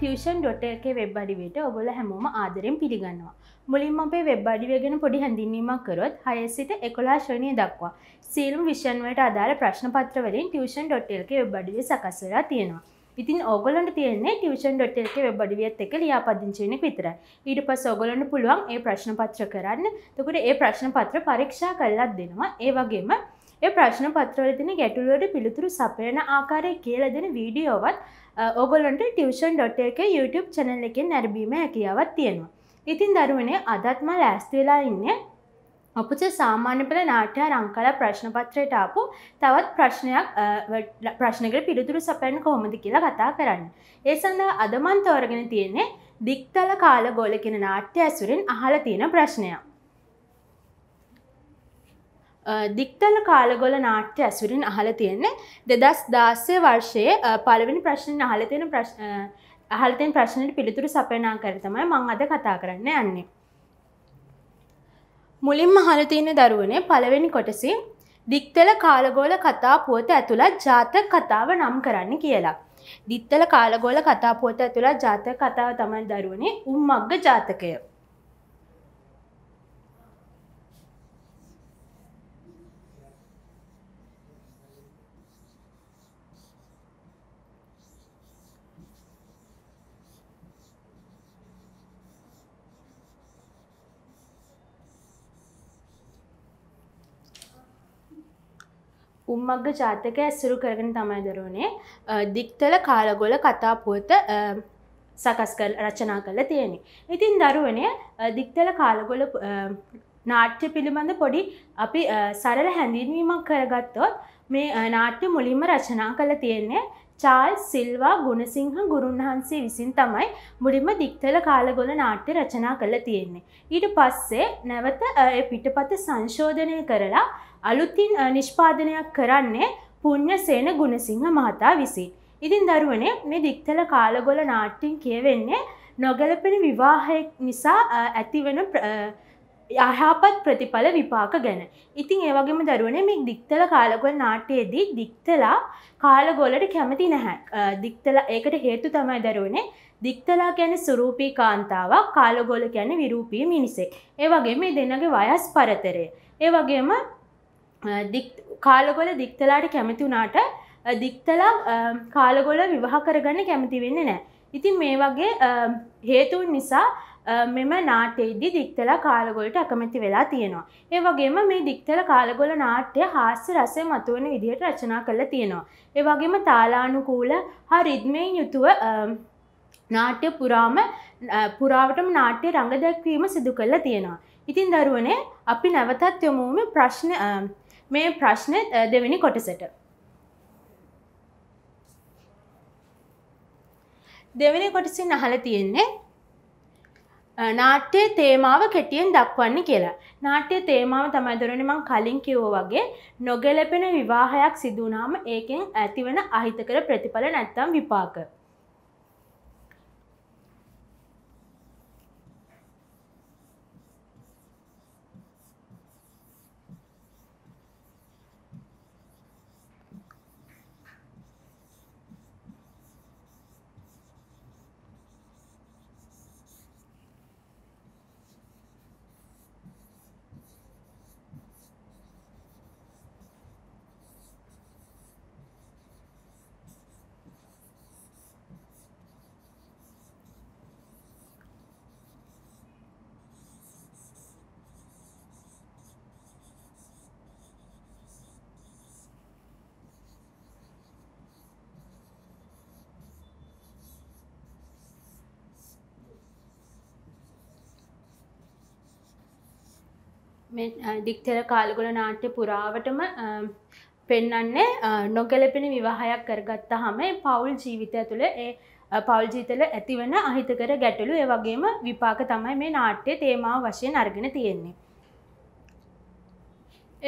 Tuition ඩොටක web අඩිවට ඔබොල හැමෝම ආදරෙන් පිළිගන්නවා. මුලින් අපේ වෙබ් අඩිවගෙන පොඩි හැඳින්වීමක් කරොත් හයසිට එකොලා ශ්‍රණය දක්වා සීල්ම් විෂන්වට අදාළ ප්‍රශ්න පත්‍රවලින් ටියෂන් ඩොටල්ක වෙබ් අඩිවේ සකස්වලා තියෙනවා. ඉතින් ඔගලන්ට තියන්නේ ටියෂන් ඩොටල්ක වෙබ් අඩිවියත් එක ලියාපදිංචිනෙක් විතර. ඊට පස් ඔගලන්න පුළුවන් ඒ ප්‍රශ්න පත්‍ර කරන්න තකට ඒ ප්‍රශ්න පත්‍ර පරීක්ෂා කරලත් දෙනවා ඒ වගේම ඒ ප්‍රශ්න පත්‍රවල තින ගැටලුවට පිළිතුරු සපයන ආකාරය කියලා දෙන වීඩියෝවත් ඔගොලන්ට ටියවෂන් ඩොට එක YouTube චැනල් එකෙන් නැරබීම හැකියාවත් තියෙනවා. ඉතින් දරුවනේ අදත්ම ලෑස්තිවෙලා ඉන්නේ අපපුච සාමාන්‍ය පෙළ නාට්‍ය රංකල ප්‍රශ්නපත්‍රයට ආපු තවත් ප්‍රශ්නයක් ප්‍රශ්නකට පිළිතුරු සපයන් කොහොමද කියලා කතා කරන්න. ඒ සඳහා අදමන් තෝරගෙන තියෙන්නේ දික්තල කාලගෝල කෙන නාට්‍ය ඇසුරෙන් අහල තියෙන ප්‍රශ්නයක්. දික්තල කාලගොල නාට්‍ය ඇසුරින් අහල තියෙන්නේ දෙදස් දාස්සය වර්ෂයේ පළවෙනි ප්‍රශ්න අහල තියෙන අහල්තෙන් ප්‍රශ්නයට පිළිතුරු සපයනා කරතමයි මං අද කතා කරන්න යන්නේ. මුලින් මහලතියන දරුවනේ පළවෙනි කොටසි දික්තල කාලගෝල කතා පුවත ඇතුළත් ජාතක කතාව නම් කරන්න කියලා. දිත්තල කාලගෝල කතා පුවත ඇතුළත් ජාතක කතාව තමයි දරුවනේ උම්මක්ග ජාතකය. උම්මක්ග ජාතක ඇස්සුරු කරගෙන තමයි දරුවනේ දික්තල කාලගොල කතා පුවත සකස් කල් රචනා කළ තියෙනෙ. ඉතින් දරුවනේ දික්තල කාලගොල නාට්‍ය පිළිබඳ පොඩි අපි සරල හැඳින්වීමක් කරගත්තොත් මේ නාට්‍ය මුලින්ම රචනා කළ තියෙන්නේ චාල් සිල්වා ගුණසිංහ ගුරුන්හන්සේ විසින් තමයි මුලින්ම දික්තල කාලගොල නාට්‍ය රචනා කළ තියෙන්නේ. ඊට පස්සේ නැවත පිටපත සංශෝධනය කරලා අලුතින් නිෂ්පාදනයක් කරන්නේ පුුණ්්‍ය සේන ගුණසිංහ මහතා විසින්. ඉතින් දරුවනේ මේ දික්තල කාලගොල නාට්‍යින් කියවෙන්නේ නොගලපෙන විවාහයක් නිසා ඇතිවෙන යහපත් ප්‍රතිඵල විපාක ගැන. ඉතින් ඒවගේම දරුවන මේ දික්තල කාලගොල් නාටයේදී දික්තලා කාලගොලට කැමති නැහැ. දික්තල ඒකට හේතු තමයි දරුවනේ දික්තලා ගැන සුරූපී කාන්තාවක් කාලගොල ගැන විරූපී මිනිසේ. ඒවගේ මේ දෙන්නගේ වයස් පරතරය. ඒවගේම කාලගොල දික්තලාට කැමති වුණාට දික්තලා කාලගොල විවාහ කරගන්න කැමති වෙන්න නෑ. ඉතින් මේ වගේ හේතුන් නිසා මෙම නාටේදි දික්තලා කාලගොලට අකමැති වෙලා තියෙනවා. ඒ වගේම මේ දික්තල කාලගොල නාට්‍ය හාස්‍ය රසය මතුවන විදිහට රචනා කරලා තියෙනවා. ඒ වගේම තාලානුකූල හා රිද්මයෙන් යුතුව නාට්‍ය පුරාම පුරාවටම නාට්‍ය රඟ දැක්වීම සිදු කරලා තියෙනවා. ඉතින් දරුවනේ අපි නැවතත් යොමුුවම ප්‍රශ්න මේ ප්‍රශ්න දෙවැනි කොටසට. දෙවැනි කොටසින් අහලා තියෙන්නේ නාට්‍ය තේමාව කෙටියෙන් දක්වන්න කියලා. නාට්‍ය තේමාව තමයි දරන මං කලින් කිව්ව වගේ නොගැලපෙන විවාහයක් සිදුනාම ඒකෙන් ඇතිවන අහිතකර ප්‍රතිඵල නැත්තම් විපාක. දික්තෙර කාලගොල නාට්‍ය පුරාවටම පෙන්නන්නේ නොගැලපෙන විවාහයක් කරගත්තා හම පවුල් ජීවිතය තුළ ඒ පවල් ජීතල ඇතිවන අහිතකර ගැටලු ඒ වගේම විපාක තමයි මේ නාට්‍ය තේමාව වශයෙන් අර්ගෙන තියෙන්නේ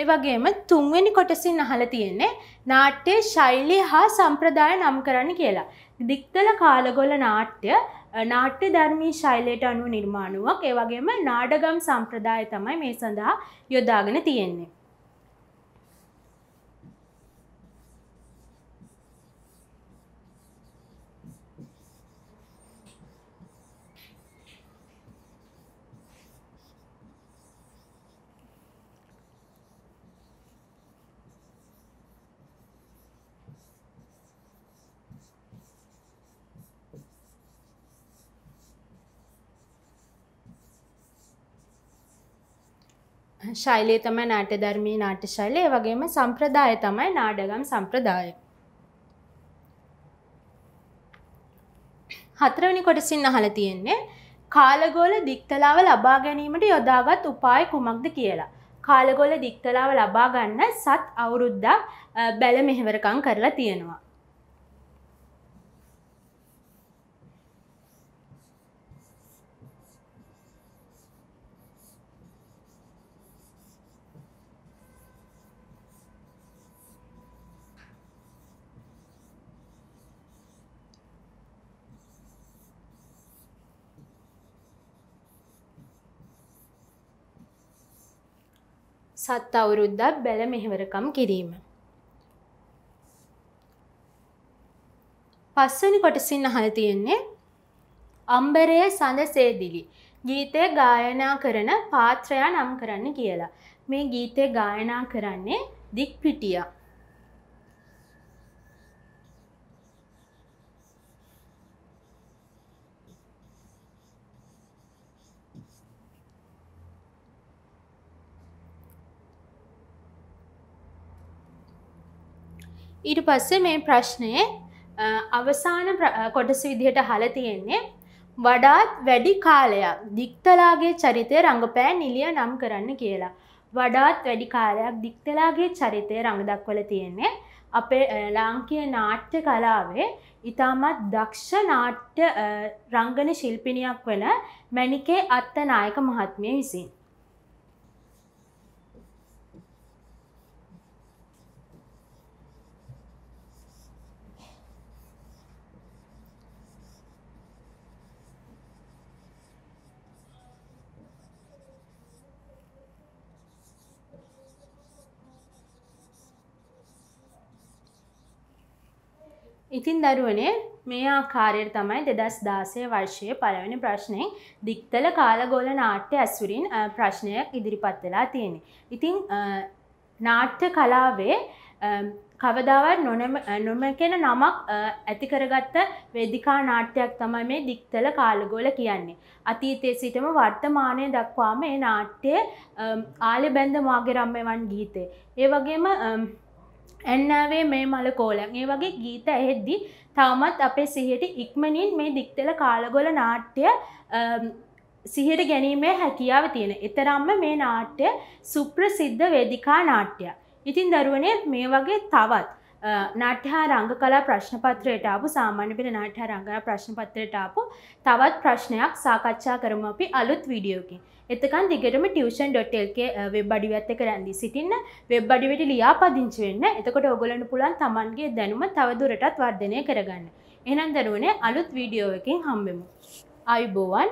ඒ වගේම තුන්වෙනි කොටසින් අහලා තියෙන්නේ නාට්‍ය ශෛලී හා සම්ප්‍රදාය නම් කරන්න කියලා. දික්තල කාලගොල නාට්‍ය නාට්‍ය ධර්මී ශෛලයට අනුව නිර්මාණුවක්. ඒ වගේම නාඩගම් සම්ප්‍රදාය තමයි මේ සඳහා යොදාගෙන තියෙන්නේ. ශෛලයේ තමයි නාට්‍යධර්මී නාට්‍ය ශෛලිය. ඒ වගේම සම්ප්‍රදාය තමයි නාඩගම් සම්ප්‍රදාය. හතරවෙනි කොටසින් අහලා තියෙන්නේ කාලගෝල දික්තලාව ලබා ගැනීමට යොදාගත් උපාය කුමක්ද කියලා. කාලගොල දික්තලාව ලබා ගන්න සත් අවුරුද්දක් බැල මෙහෙවරකම් කරලා තියෙනවා. සත් අවුරුද්දක් බැල මෙහෙවරකම් කිරීම. පස්වනි කොටසින් අහල තියෙන්නේ අම්බරය සඳ සේදිලි ගීතය ගායනා කරන පාත්‍රයා නම් කරන්න කියලා. මේ ගීතය ගායනා කරන්නේ දික්පිටියා ඊට පස්සේ මේ ප්‍රශ්නය අවසාන කොටස විදිහට හල තියෙන්නේ වඩාත් වැඩි කාලයක් දික්තලාගේ චරිතය රඟපෑ නිලිය නම් කරන්න කියලා. වඩාත් වැඩි කාලයක් දික්තලාගේ චරිතය රඟදක්වල තියෙන්නේ අපේ ලාංකය නාට්‍ය කලාවේ ඉතාමත් දක්ෂ නාට්‍ය රංගන ශිල්පිණයක් වන මැනිකේ අත්තනායක මහත්මය විසින්. ඉතින් දරුවනේ මේ ආකාරයට තමයි දෙදස් දාසය වර්ෂය පළවෙනි ප්‍රශ්නයෙන් දික්තල කාලගොල නාට්‍ය ඇසුරින් ප්‍රශ්නයක් ඉදිරිපත් වෙලා තියෙනෙ. ඉතිං නාට්‍ය කලාවේ කවදාවත් නොමකෙන නමක් ඇතිකරගත්ත වෙදිකා නාට්‍යයක් තමයි මේ දික්තල කාලගෝල කියන්නේ. අතීතයේ සිටම වර්තමානය දක්වාම ඒ නාට්‍යය ආලි බැන්ද මාගෙරම්මවන් ගීතේ. ඒ වගේම ඇන්නාවේ මේ මල කෝලන් ඒ වගේ ගීත ඇහෙද්දි තවමත් අපේ සිහියට ඉක්මනින් මේ දික්තෙල කාලගොල නාට්‍ය සිහිට ගැනීමේ හැකියාව තියෙන එතරම්ම මේ නාට්‍ය සුප්‍රසිද්ධ වේදිකා නාට්‍යයක් ඉතින් දරුවනේ මේ වගේ තවත් නාට්‍යහා රංග කලා ප්‍රශ්නපත්‍රයට ආපු සාමාන්‍ය පෙළ නාට්‍යහා රංගනා ප්‍රශ්නපත්‍රයට ආපු තවත් ප්‍රශ්නයක් සාකච්ඡා කරමු අපි අලුත් වීඩියෝකින්. එතකන් දිගටම tuition.lk වෙබ් අඩවියත් එක්ක රැඳී සිටින්න වෙබ් අඩවියට ලියාපදිංචි වෙන්න. එතකොට ඔයගොල්ලන්ට පුළුවන් Tamanගේ දැනුම තව දුරටත් වර්ධනය කරගන්න. එහෙනම් දරුවනේ අලුත් වීඩියෝ එකකින් හම්බෙමු. ආයුබෝවන්.